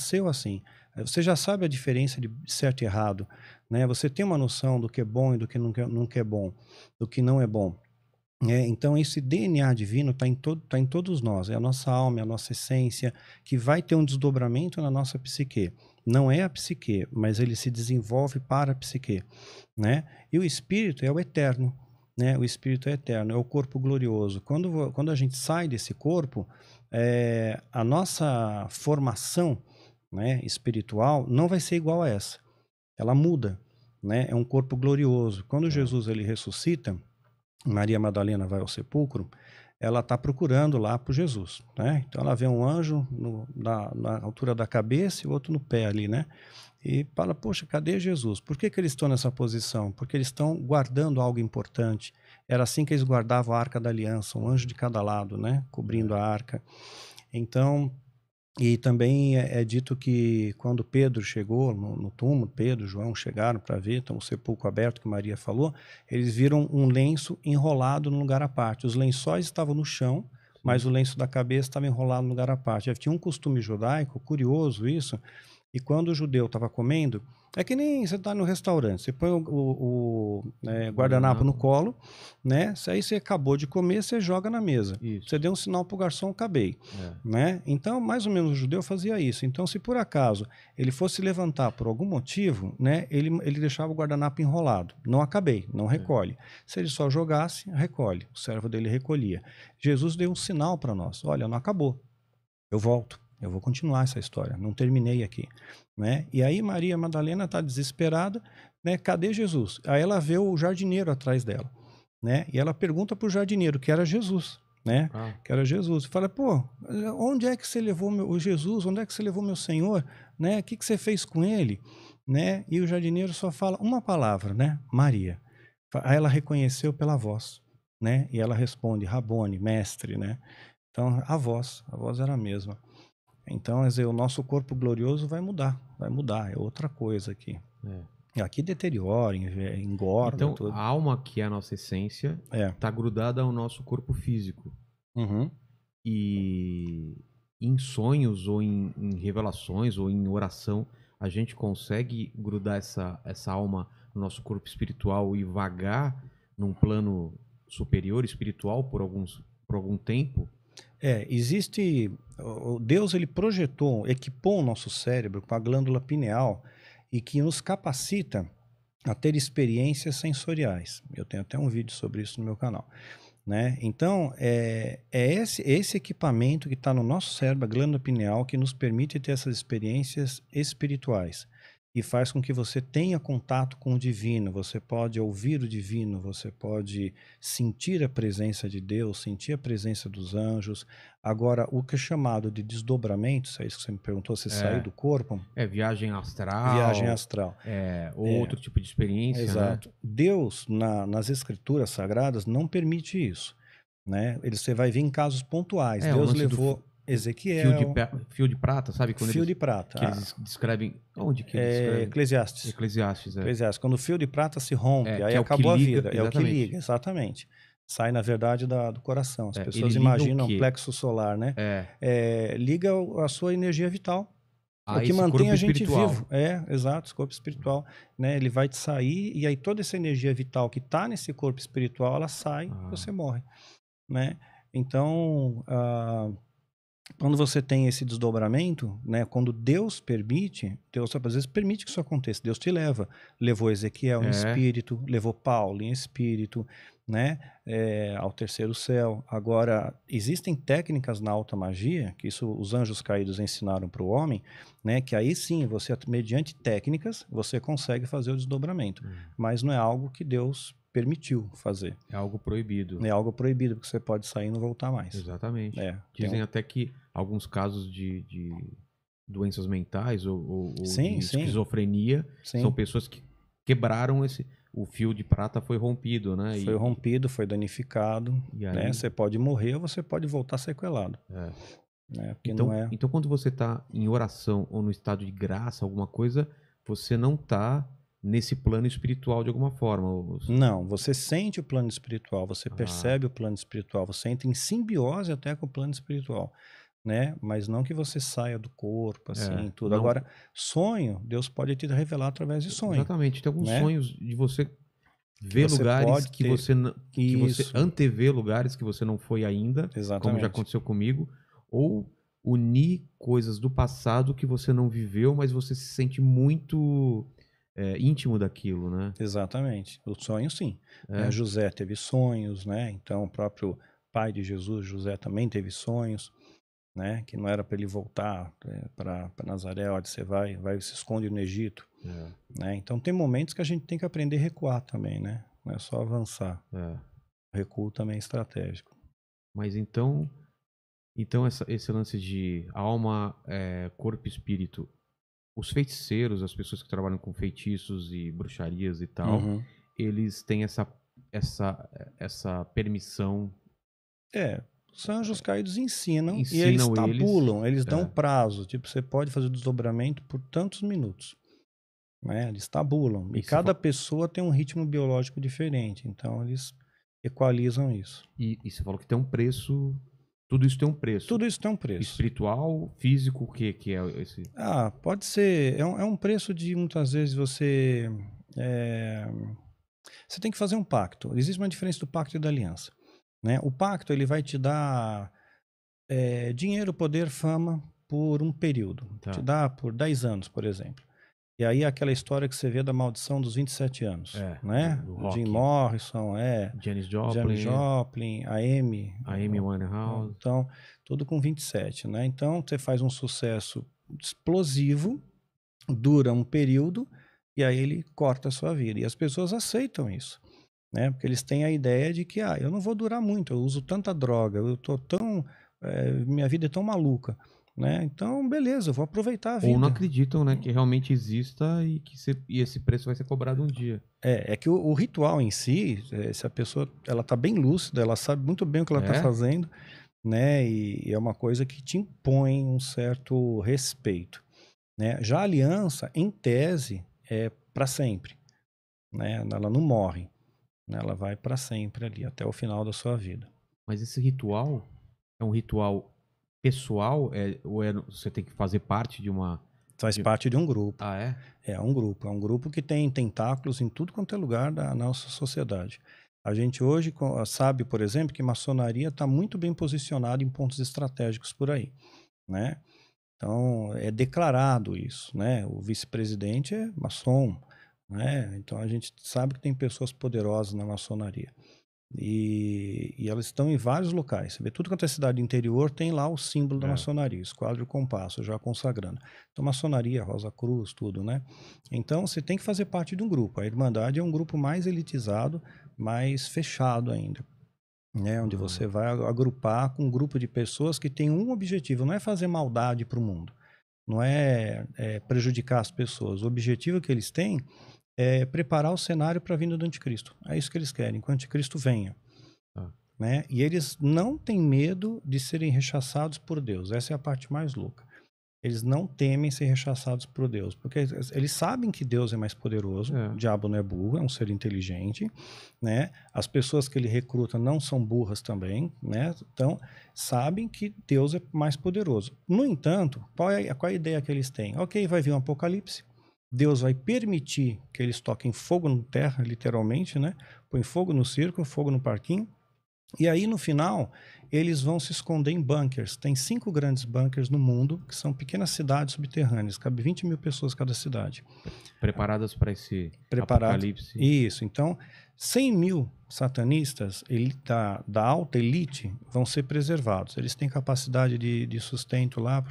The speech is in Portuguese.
nasceu assim. Eh, você já sabe a diferença de certo e errado, né? Você tem uma noção do que é bom e do que nunca é bom, do que não é bom. É, então, esse DNA divino está em, todo tá em todos nós, é a nossa alma, é a nossa essência, que vai ter um desdobramento na nossa psique. Não é a psique, mas ele se desenvolve para a psique. Né? E o espírito é o eterno, né? o espírito é eterno, é o corpo glorioso. Quando, quando a gente sai desse corpo, é, a nossa formação né, espiritual não vai ser igual a essa. Ela muda, né? É um corpo glorioso. Quando é. Jesus ele ressuscita, Maria Madalena vai ao sepulcro, ela está procurando lá por Jesus, né? Então ela vê um anjo no, na, na, altura da cabeça e outro no pé ali, né? E fala, poxa, cadê Jesus? Por que, que eles estão nessa posição? Porque eles estão guardando algo importante. Era assim que eles guardavam a arca da aliança, um anjo de cada lado, né? Cobrindo a arca. Então, e também é, é, dito que quando Pedro chegou no, no túmulo, Pedro, João chegaram para ver, então o sepulcro aberto que Maria falou, eles viram um lenço enrolado no lugar à parte. Os lençóis estavam no chão, mas o lenço da cabeça estava enrolado no lugar à parte. tinha um costume judaico, curioso isso, e quando o judeu estava comendo, é que nem você está no restaurante, você põe o, o, o é, guardanapo no colo, né? Aí você acabou de comer, você joga na mesa. Isso. Você deu um sinal para o garçom, acabei. É. Né? Então, mais ou menos o judeu fazia isso. Então, se por acaso ele fosse levantar por algum motivo, né? Ele, ele deixava o guardanapo enrolado. Não acabei, não é. recolhe. É. Se ele só jogasse, recolhe. O servo dele recolhia. Jesus deu um sinal para nós. Olha, não acabou. Eu volto. Eu vou continuar essa história, não terminei aqui, né? E aí Maria Madalena está desesperada, né? Cadê Jesus? Aí ela vê o jardineiro atrás dela, né? E ela pergunta para o jardineiro que era Jesus, né? Ah. Que era Jesus. E Fala, pô, onde é que você levou meu o Jesus? Onde é que você levou meu Senhor? Né? O que que você fez com ele? Né? E o jardineiro só fala uma palavra, né? Maria. Aí ela reconheceu pela voz, né? E ela responde, Rabone, mestre, né? Então a voz, a voz era a mesma. Então, dizer, o nosso corpo glorioso vai mudar, vai mudar, é outra coisa aqui. É. Aqui deteriora, engorda. Então, tudo. a alma, que é a nossa essência, está é. Tá grudada ao nosso corpo físico. Uhum. E em sonhos, ou em, em, revelações, ou em oração, a gente consegue grudar essa, essa alma no nosso corpo espiritual e vagar num plano superior espiritual por, alguns, por algum tempo? É, existe. Deus ele projetou, equipou o nosso cérebro com a glândula pineal e que nos capacita a ter experiências sensoriais. Eu tenho até um vídeo sobre isso no meu canal. Né? Então, é, é esse, esse equipamento que está no nosso cérebro, a glândula pineal, que nos permite ter essas experiências espirituais e faz com que você tenha contato com o divino. Você pode ouvir o divino, você pode sentir a presença de Deus, sentir a presença dos anjos. Agora, o que é chamado de desdobramentos, é isso que você me perguntou, você é, saiu do corpo? É viagem astral. Viagem astral. É, ou é, outro tipo de experiência. Né? Exato. Né? Deus, na, nas escrituras sagradas, não permite isso. Né? Ele, você vai ver em casos pontuais. É, Deus levou. Ezequiel. Fio de, fio de prata, sabe? Quando fio eles... de prata. Que ah. eles descrevem. Onde que é, eles descrevem? É, Eclesiastes. Eclesiastes, é. Eclesiastes. Quando o fio de prata se rompe, é, aí acabou liga, a vida. Exatamente. É o que é liga, exatamente. Sai, na verdade, da, do coração. As é, pessoas imaginam o plexo solar, né? É. liga a sua energia vital. Ah, o que mantém a gente espiritual. vivo. É, exato, esse corpo espiritual. Né? Ele vai te sair e aí toda essa energia vital que está nesse corpo espiritual, ela sai ah. e você morre. Né? Então, ah, quando você tem esse desdobramento, né, quando Deus permite, Deus às vezes permite que isso aconteça, Deus te leva. Levou Ezequiel é. em espírito, levou Paulo em espírito, né, é, ao terceiro céu. Agora, existem técnicas na alta magia, que isso os anjos caídos ensinaram para o homem, né, que aí sim, você mediante técnicas, você consegue fazer o desdobramento. Hum. Mas não é algo que Deus permitiu fazer. É algo proibido. É algo proibido, porque você pode sair e não voltar mais. Exatamente. É, Dizem um... Então até que alguns casos de, de doenças mentais ou, ou, ou sim, sim. esquizofrenia sim. são pessoas que quebraram esse o fio de prata foi rompido, né? Foi e... rompido, foi danificado. Né? Aí... Né? Você pode morrer ou você pode voltar sequelado. É. Né? Então, é... então, quando você está em oração ou no estado de graça, alguma coisa, você não está nesse plano espiritual de alguma forma. Não, você sente o plano espiritual, você ah. percebe o plano espiritual, você entra em simbiose até com o plano espiritual né? Mas não que você saia do corpo, é, assim, é, tudo. Não... Agora, sonho, Deus pode te revelar através de sonho. Exatamente. Tem alguns né? sonhos de você ver você lugares que, você que você antever lugares que você não foi ainda, Exatamente. como já aconteceu comigo, ou unir coisas do passado que você não viveu, mas você se sente muito é, íntimo daquilo, né? Exatamente. O sonho, sim. É, né, José teve sonhos, né? Então, o próprio pai de Jesus, José, também teve sonhos né? Que não era para ele voltar é, para Nazaré, onde você vai, vai se esconde no Egito, é. né? Então tem momentos que a gente tem que aprender a recuar também, né? Não é só avançar. É. Recuo também é estratégico. Mas então, então essa, esse lance de alma, é, corpo e espírito, os feiticeiros, as pessoas que trabalham com feitiços e bruxarias e tal, uhum. eles têm essa essa essa permissão é, os anjos caídos ensinam, ensinam e eles tabulam, eles, eles dão é. prazo. Tipo, você pode fazer o desdobramento por tantos minutos. Né? Eles tabulam. E cada pessoa tem um ritmo biológico diferente. Então, eles equalizam isso. E, e você falou que tem um preço tudo isso tem um preço. Tudo isso tem um preço. Espiritual, físico, o que, que é esse? Ah, pode ser. É um, é um preço de muitas vezes você. É, você tem que fazer um pacto. Existe uma diferença do pacto e da aliança. Né? O pacto ele vai te dar é, dinheiro, poder, fama por um período. Tá. Te dá por 10 anos, por exemplo. E aí é aquela história que você vê da maldição dos 27 anos, é, né? Jim Morrison, é. Janis Joplin. Joplin, a Amy. A Amy então, Winehouse. Então, tudo com 27, né? Então, você faz um sucesso explosivo, dura um período, e aí ele corta a sua vida. E as pessoas aceitam isso né? Porque eles têm a ideia de que, ah, eu não vou durar muito, eu uso tanta droga, eu tô tão, é, minha vida é tão maluca, né? Então, beleza, eu vou aproveitar a vida. Ou não acreditam, né, que realmente exista e que se, e esse preço vai ser cobrado um dia. É, é que o, o ritual em si, é, se a pessoa, ela tá bem lúcida, ela sabe muito bem o que ela está é. fazendo, né? E, e é uma coisa que te impõe um certo respeito, né? Já a aliança, em tese, é para sempre, né? Ela não morre. Né? Ela vai para sempre ali, até o final da sua vida. Mas esse ritual é um ritual pessoal? É, ou é, você tem que fazer parte de uma. Faz de... parte de um grupo. Ah, é? É um grupo. É um grupo que tem tentáculos em tudo quanto é lugar da nossa sociedade. A gente hoje sabe, por exemplo, que maçonaria está muito bem posicionada em pontos estratégicos por aí. Né? Então, é declarado isso. Né? O vice-presidente é maçom. Né? Então a gente sabe que tem pessoas poderosas na maçonaria. E, e, elas estão em vários locais. Você vê tudo quanto é cidade interior, tem lá o símbolo é. da maçonaria, esquadro compasso, já consagrando. Então, maçonaria, Rosa Cruz, tudo, né? Então, você tem que fazer parte de um grupo. A Irmandade é um grupo mais elitizado, mais fechado ainda. Né, onde uhum. você vai agrupar com um grupo de pessoas que tem um objetivo, não é fazer maldade para o mundo, não é, é prejudicar as pessoas. O objetivo que eles têm é, preparar o cenário para a vinda do anticristo. É isso que eles querem, que o anticristo venha. Ah. Né? E eles não têm medo de serem rechaçados por Deus. Essa é a parte mais louca. Eles não temem ser rechaçados por Deus, porque eles sabem que Deus é mais poderoso. É. O diabo não é burro, é um ser inteligente, né? As pessoas que ele recruta não são burras também, né? Então, sabem que Deus é mais poderoso. No entanto, qual é, qual é a ideia que eles têm? OK, vai vir um apocalipse. Deus vai permitir que eles toquem fogo na terra, literalmente, né? Põe fogo no circo, fogo no parquinho. E aí, no final, eles vão se esconder em bunkers. Tem cinco grandes bunkers no mundo, que são pequenas cidades subterrâneas. Cabe 20 mil pessoas cada cidade. Preparadas para esse Preparado. apocalipse. Isso. Então, 100 mil satanistas da, da alta elite vão ser preservados. Eles têm capacidade de, de sustento lá